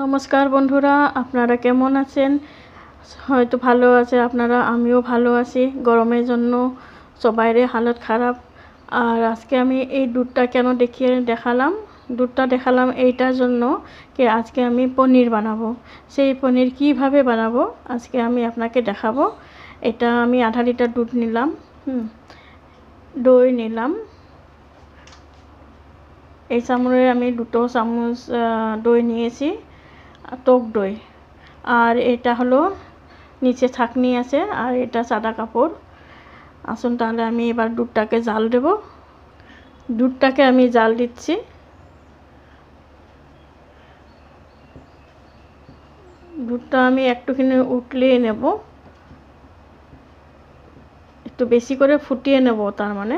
নমস্কার বন্ধুরা আপনারা কেমন আছেন হয়তো ভালো আছে আপনারা আমিও ভালো আছি গরমের জন্য সবাইরে হালত খারাপ আর আজকে আমি এই দুধটা কেন দেখিয়ে দেখালাম দুধটা দেখালাম এইটার জন্য কি আজকে আমি পনির বানাবো সেই পনির কিভাবে বানাবো আজকে আমি আপনাকে দেখাবো এটা আমি আধা লিটার দুধ নিলাম হুম দই নিলাম এই চামড়ে আমি দুটো চামচ দই নিয়েছি টক দই আর এটা হলো নিচে ছাকনি আছে আর এটা সাদা কাপড় আসুন তাহলে আমি এবার দুধটাকে জাল দেব দুধটাকে আমি জাল দিচ্ছি দুধটা আমি একটুখানি উঠলিয়ে নেব একটু বেশি করে ফুটিয়ে নেব তার মানে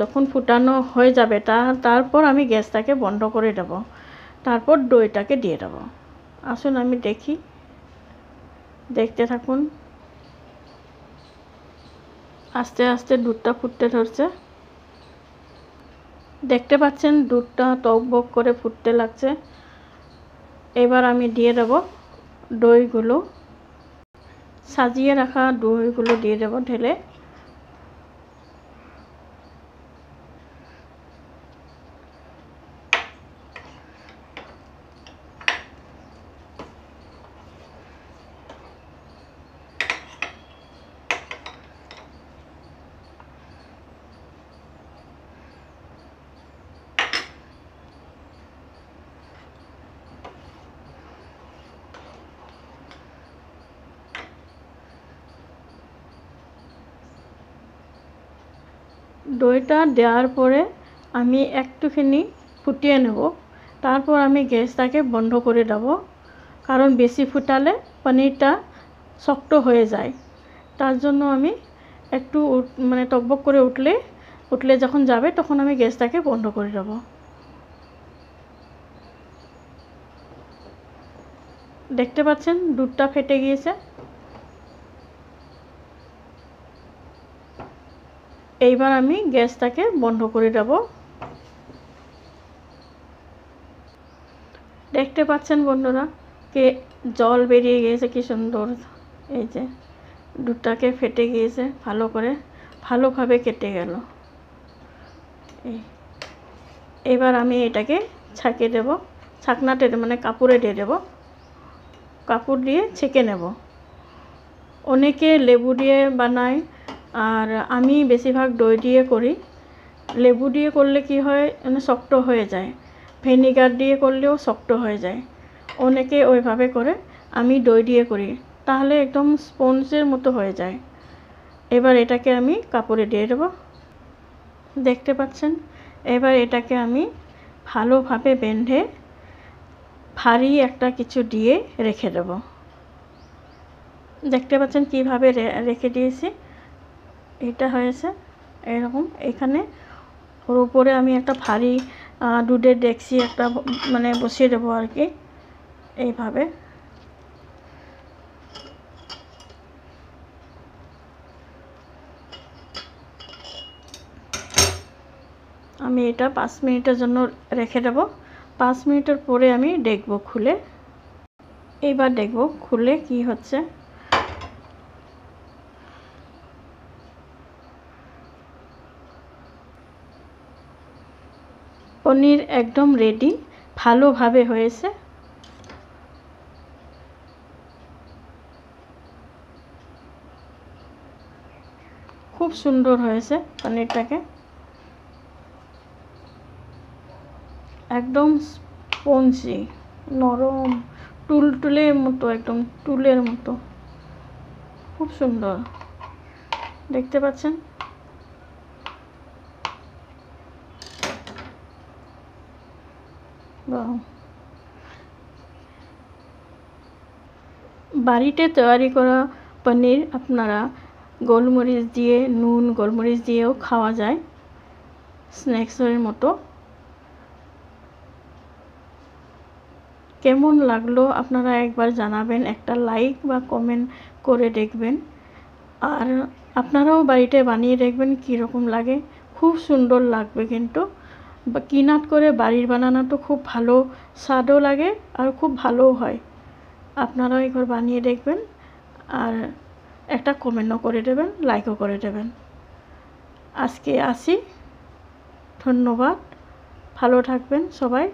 যখন ফুটানো হয়ে যাবে তা তারপর আমি গ্যাসটাকে বন্ধ করে দেব তারপর দইটাকে দিয়ে দেবো আসুন আমি দেখি দেখতে থাকুন আস্তে আস্তে দুধটা ফুটতে ধরছে দেখতে পাচ্ছেন দুধটা টকবক করে ফুটতে লাগছে এবার আমি দিয়ে দেব দইগুলো সাজিয়ে রাখা দইগুলো দিয়ে দেব ঢেলে দইটা দেওয়ার পরে আমি একটুখানি ফুটিয়ে নেব তারপর আমি গ্যাসটাকে বন্ধ করে দেব কারণ বেশি ফুটালে পনিরটা শক্ত হয়ে যায় তার জন্য আমি একটু মানে টকবক করে উঠলে উঠলে যখন যাবে তখন আমি গ্যাসটাকে বন্ধ করে দেব দেখতে পাচ্ছেন দুধটা ফেটে গিয়েছে এইবার আমি গ্যাসটাকে বন্ধ করে দেব দেখতে পাচ্ছেন বন্ধুরা কে জল বেরিয়ে গিয়েছে কি সুন্দর এই যে দুধটাকে ফেটে গিয়েছে ভালো করে ভালোভাবে কেটে গেল এবার আমি এটাকে ছাঁকে দেব ছাকনাতে মানে কাপড়ে দিয়ে দেব কাপড় দিয়ে ছেঁকে নেব অনেকে লেবু দিয়ে বানায় আর আমি বেশিরভাগ দই দিয়ে করি লেবু দিয়ে করলে কি হয় মানে শক্ত হয়ে যায় ভিনিগার দিয়ে করলেও শক্ত হয়ে যায় অনেকে ওইভাবে করে আমি দই দিয়ে করি তাহলে একদম স্পঞ্জের মতো হয়ে যায় এবার এটাকে আমি কাপড়ে দিয়ে দেবো দেখতে পাচ্ছেন এবার এটাকে আমি ভালোভাবে বেঁধে ভারী একটা কিছু দিয়ে রেখে দেব দেখতে পাচ্ছেন কিভাবে রেখে দিয়েছি এটা হয়েছে এরকম এখানে ওর উপরে আমি একটা ভারী দুধের ডেক্সি একটা মানে বসিয়ে দেবো আর কি এইভাবে আমি এটা পাঁচ মিনিটের জন্য রেখে দেব পাঁচ মিনিটের পরে আমি দেখব খুলে এইবার দেখব খুলে কি হচ্ছে পনির একদম রেডি ভালোভাবে হয়েছে খুব সুন্দর হয়েছে পনিরটাকে একদম স্পঞ্জি নরম টুলটুলের মতো একদম টুলের মতো খুব সুন্দর দেখতে পাচ্ছেন বাড়িতে তৈরি করা পনির আপনারা গোলমরিচ দিয়ে নুন গোলমরিচ দিয়েও খাওয়া যায় স্ন্যাক্সের মতো কেমন লাগলো আপনারা একবার জানাবেন একটা লাইক বা কমেন্ট করে দেখবেন আর আপনারাও বাড়িতে বানিয়ে দেখবেন কীরকম লাগে খুব সুন্দর লাগবে কিন্তু কিনাট করে বাড়ির বানানো তো খুব ভালো স্বাদও লাগে আর খুব ভালোও হয় আপনারাও একবার বানিয়ে দেখবেন আর একটা কমেন্টও করে দেবেন লাইকও করে দেবেন আজকে আসি ধন্যবাদ ভালো থাকবেন সবাই